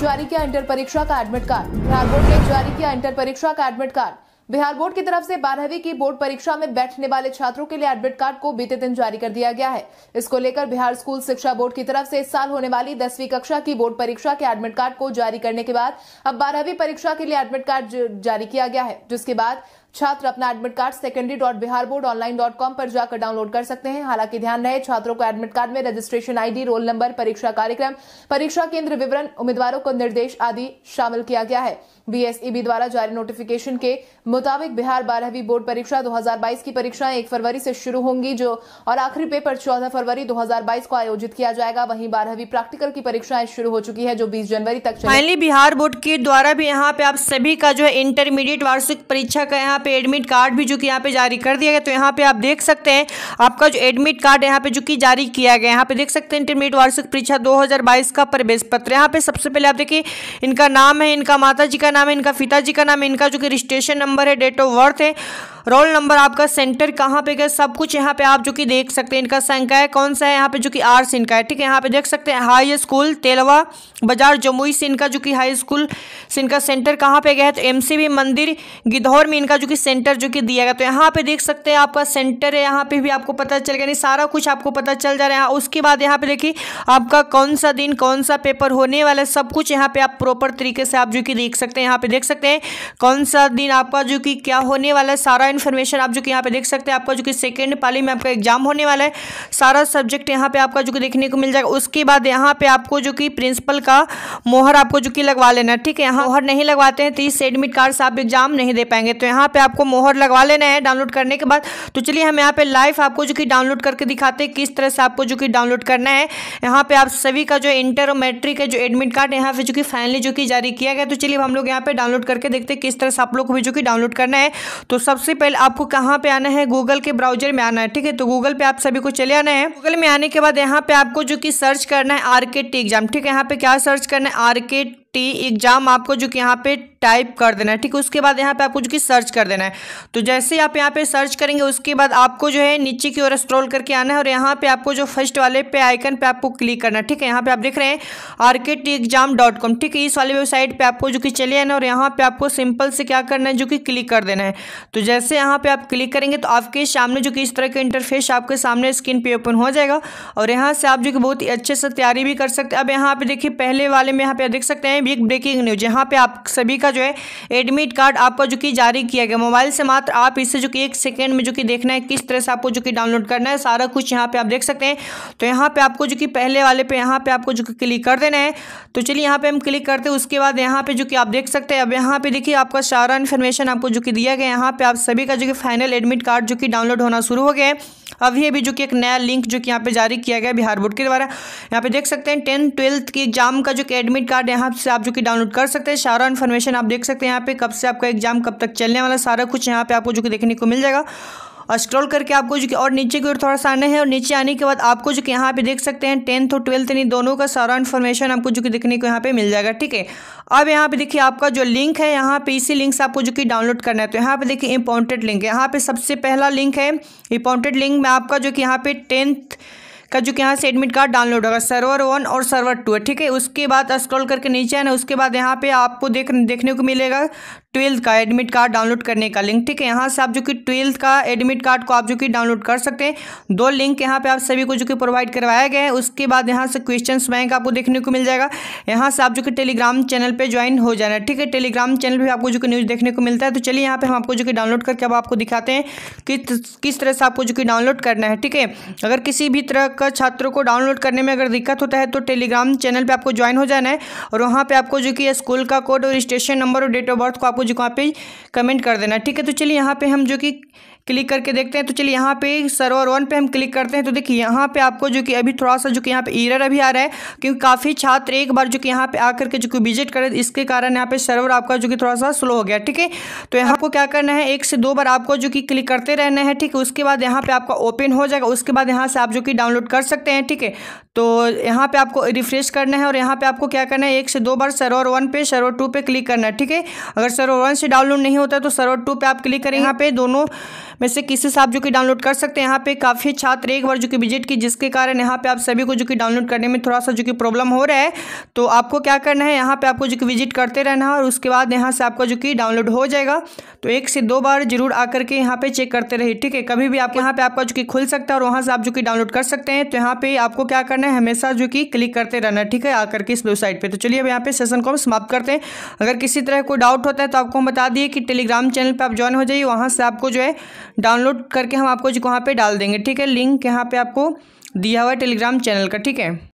जारी किया इंटर परीक्षा का एडमिट कार्ड बिहार बोर्ड ने जारी किया इंटर परीक्षा का एडमिट कार्ड बिहार बोर्ड की तरफ से बारहवीं की बोर्ड परीक्षा में बैठने वाले छात्रों के लिए एडमिट कार्ड को बीते दिन जारी कर दिया गया है इसको लेकर बिहार स्कूल शिक्षा बोर्ड की तरफ से इस साल होने वाली दसवीं कक्षा की बोर्ड परीक्षा के एडमिट कार्ड को जारी करने के बाद अब बारहवीं परीक्षा के लिए एडमिट कार्ड जारी किया गया है जिसके बाद छात्र अपना admit card secondary dot Bihar board online dot com पर जाकर डाउनलोड कर सकते हैं हालांकि ध्यान रहे छात्रों को एडमिट कार्ड में रजिस्ट्रेशन आईडी रोल नंबर परीक्षा कार्यक्रम परीक्षा केंद्र विवरण उम्मीदवारों को निर्देश आदि शामिल किया गया है बीएसईबी e द्वारा जारी नोटिफिकेशन के मुताबिक बिहार बारहवीं बोर्ड परीक्षा दो की परीक्षाएं एक फरवरी से शुरू होंगी जो और आखिरी पेपर चौदह फरवरी दो को आयोजित किया जाएगा वहीं बारहवीं प्रैक्टिकल की परीक्षाएं शुरू हो चुकी है जो बीस जनवरी तक फाइनली बिहार बोर्ड के द्वारा भी यहाँ पे आप सभी का जो है इंटरमीडिएट वार्षिक परीक्षा का यहाँ पे एडमिट कार्ड भी जो कि यहाँ पे जारी कर दिया गया तो यहाँ पे आप देख सकते हैं आपका जो एडमिट कार्ड यहाँ पे जो कि जारी किया गया यहाँ पे देख सकते हैं इंटरमीडिएट वार्षिक परीक्षा 2022 का प्रवेश पत्र यहाँ पे सबसे पहले आप देखिए इनका नाम है इनका माता जी का नाम है इनका पिताजी का नाम है इनका जो कि रजिस्ट्रेशन नंबर है डेट ऑफ बर्थ है रोल नंबर आपका सेंटर कहाँ पे गए सब कुछ यहाँ पे आप जो कि देख सकते हैं इनका संख्या है कौन सा है यहाँ पे जो कि आर्ट्स इनका है ठीक है यहाँ पे देख सकते हैं हाई स्कूल तेलवा बाजार जमुई से इनका जो कि हाई स्कूल से इनका सेंटर कहाँ पे गया है तो एम मंदिर गिधौर में इनका जो कि सेंटर जो कि दिया गया तो यहाँ पे देख सकते हैं आपका सेंटर है यहाँ पे भी आपको पता चल गया नहीं सारा कुछ आपको पता चल जा रहा है हाँ, उसके बाद यहाँ पे देखिए आपका कौन सा दिन कौन सा पेपर होने वाला है सब कुछ यहाँ पे आप प्रॉपर तरीके से आप जो कि देख सकते हैं यहाँ पे देख सकते हैं कौन सा दिन आपका जो कि क्या होने वाला है सारा इन्फॉर्मेशन आप जो कि यहाँ पे देख सकते हैं आपका जो कि सेकेंड पाली में आपका एग्जाम होने वाला है सारा सब्जेक्ट यहाँ पे आपका जो कि देखने को मिल जाएगा उसके बाद यहाँ पे आपको जो कि प्रिंसिपल का मोहर आपको जो कि लगवा लेना है ठीक है यहाँ मोहर नहीं लगवाते हैं तो इस एडमिट कार्ड से आप एग्जाम नहीं दे पाएंगे तो यहाँ पर आपको मोहर लगवा लेना है डाउनलोड करने के बाद तो चलिए हम यहाँ पर लाइव आपको जो कि डाउनलोड करके दिखाते हैं किस तरह से आपको जो कि डाउनलोड करना है यहाँ पर आप सभी का जो इंटर और मैट्रिक है जो एडमिट कार्ड यहाँ पर जो कि फाइनली जो कि जारी किया गया तो चलिए हम लोग यहाँ पर डाउनलोड करके देखते हैं किस तरह से आप लोग को भी जो कि डाउनलोड करना है तो सबसे पहले आपको कहाँ पे आना है गूगल के ब्राउजर में आना है ठीक है तो गूगल पे आप सभी को चले आना है गूगल में आने के बाद यहाँ पे आपको जो कि सर्च करना है टी एग्जाम ठीक है यहाँ पे क्या सर्च करना है आर्केट टी एग्जाम आपको जो कि यहाँ पे टाइप कर देना है ठीक उसके बाद यहाँ पे आपको जो कि सर्च कर देना है तो जैसे आप यहाँ पे सर्च करेंगे उसके बाद आपको जो है नीचे की ओर स्क्रॉल करके आना है और यहाँ पे आपको जो फर्स्ट वाले पे आइकन पे आपको क्लिक करना है ठीक है यहाँ पे आप देख रहे हैं आर के टी एग्जाम डॉट कॉम ठीक है इस वाली वेबसाइट पर आपको जो कि चले आना और यहाँ पर आपको सिंपल से क्या करना है जो कि क्लिक कर देना है तो जैसे यहाँ पर आप क्लिक करेंगे तो आपके सामने जो कि इस तरह का इंटरफेस आपके सामने स्क्रीन पर ओपन हो जाएगा और यहाँ से आप जो कि बहुत ही अच्छे से तैयारी भी कर सकते हैं अब यहाँ पर देखिए पहले वाले में यहाँ पे देख सकते हैं बिग ब्रेकिंग न्यूज यहाँ पे आप सभी का जो है एडमिट कार्ड आपका जो कि जारी किया गया मोबाइल से मात्र आप इसे जो कि एक सेकेंड में जो कि देखना है किस तरह से आपको जो कि डाउनलोड करना है सारा कुछ यहाँ पे आप देख सकते हैं तो यहाँ पे आपको जो कि पहले वाले पे यहाँ पे आपको जो कि क्लिक कर देना है तो चलिए यहाँ पे हम क्लिक करते हैं उसके बाद यहाँ पे जो कि आप देख सकते हैं अब यहाँ पे देखिए आपका सारा इन्फॉर्मेशन आपको जो कि दिया गया यहाँ पे आप सभी का जो कि फाइनल एडमिट कार्ड जो कि डाउनलोड होना शुरू हो गया अभी अभी जो कि एक नया लिंक जो कि यहाँ पे जारी किया गया बिहार बोर्ड के द्वारा यहाँ पे देख सकते हैं टेंथ ट्वेल्थ के एग्जाम का जो कि एडमिट कार्ड यहाँ से आप जो कि डाउनलोड कर सकते हैं सारा इन्फॉर्मेशन आप देख सकते हैं यहाँ पे कब से आपका एग्जाम कब तक चलने वाला सारा कुछ यहाँ पे आपको जो कि देखने को मिल जाएगा और स्क्रॉल करके आपको जो कि और नीचे की ओर थोड़ा सा आना है और नीचे आने के बाद आपको जो कि यहाँ पे देख सकते हैं टेंथ और ट्वेल्थ यानी दोनों का सारा इन्फॉर्मेशन आपको जो कि देखने को यहाँ पे मिल जाएगा ठीक है अब यहाँ पे देखिए आपका जो लिंक है यहाँ पे इसी लिंक से आपको जो कि डाउनलोड करना है तो यहाँ पे देखिए इंपॉर्टेंट लिंक है यहाँ पे सबसे पहला लिंक है इंपॉर्टेंट लिंक में आपका जो कि यहाँ पे टेंथ का जो कि यहाँ से एडमिट कार्ड डाउनलोड होगा सर्वर वन और सर्वर टू है ठीक है उसके बाद स्क्रॉल करके नीचे आना उसके बाद यहाँ पे आपको देख देखने को मिलेगा ट्वेल्थ का एडमिट कार्ड डाउनलोड करने का लिंक ठीक है यहाँ से आप जो कि ट्वेल्थ का एडमिट कार्ड को आप जो कि डाउनलोड कर सकते हैं दो लिंक यहाँ पे आप सभी को जो कि प्रोवाइड करवाया गया है उसके बाद यहाँ से क्वेश्चन बैंक आपको देखने को मिल जाएगा यहाँ से आप जो कि टेलीग्राम चैनल पर ज्वाइन हो जाना ठीक है टेलीग्राम चैनल पर आपको जो कि न्यूज़ देखने को मिलता है तो चलिए यहाँ पर हम आपको जो कि डाउनलोड करके अब आपको दिखाते हैं किस किस तरह से आपको जो कि डाउनलोड करना है ठीक है अगर किसी भी तरह का छात्रों को डाउनलोड करने में अगर दिक्कत होता है तो टेलीग्राम चैनल पर आपको ज्वाइन हो जाना है और वहाँ पर आपको जो कि स्कूल का कोड और स्टेशन नंबर और डेट ऑफ बर्थ को आपको आपको जो कहाँ पे कमेंट कर देना ठीक है तो चलिए यहाँ पे हम जो कि क्लिक करके देखते हैं तो चलिए यहाँ पे सर्वर वन पे हम क्लिक करते हैं तो देखिए यहाँ पे आपको जो कि अभी थोड़ा सा जो कि यहाँ पे ईरर अभी आ रहा है क्योंकि काफ़ी छात्र एक बार जो कि यहाँ पे आकर के जो कि विजिट करे इसके कारण यहाँ पे सर्वर आपका जो कि थोड़ा सा स्लो हो गया ठीक है तो यहाँ आपको क्या करना है एक से दो बार आपको जो कि क्लिक करते रहना है ठीक है उसके बाद यहाँ पर आपका ओपन हो जाएगा उसके बाद यहाँ से आप जो कि डाउनलोड कर सकते हैं ठीक है तो यहाँ पे आपको रिफ्रेश करना है और यहाँ पे आपको क्या करना है एक से दो बार सर्वर वन पे सर्वर टू पे क्लिक करना है ठीक है अगर सर्वर वन से डाउनलोड नहीं होता है तो सर्वर टू पे आप क्लिक करें यहाँ पे दोनों में से किसी से आप जो कि डाउनलोड कर सकते हैं यहाँ पे काफ़ी छात्र एक बार जो कि विजिट की जिसके कारण यहाँ पे आप सभी को जो कि डाउनलोड करने में थोड़ा सा जो कि प्रॉब्लम हो रहा है तो आपको क्या करना है यहाँ पे आपको जो कि विजिट करते रहना है और उसके बाद यहाँ से आपका जो कि डाउनलोड हो जाएगा तो एक से दो बार जरूर आकर के यहाँ पर चेक करते रहिए ठीक है कभी भी आप यहाँ पर आपका जो कि खुल सकता है और वहाँ से आप जो कि डाउनलोड कर सकते हैं तो यहाँ पर आपको क्या करना करना है हमेशा जो कि क्लिक करते रहना ठीक है आकर के इस वेबसाइट पर तो चलिए अब यहाँ पे सेशन को हम समाप्त करते हैं अगर किसी तरह कोई डाउट होता है तो आपको हम बता दिए कि टेलीग्राम चैनल पर आप ज्वाइन हो जाइए वहाँ से आपको जो है डाउनलोड करके हम आपको जो वहाँ पर डाल देंगे ठीक है लिंक यहाँ पर आपको दिया हुआ है टेलीग्राम चैनल का ठीक है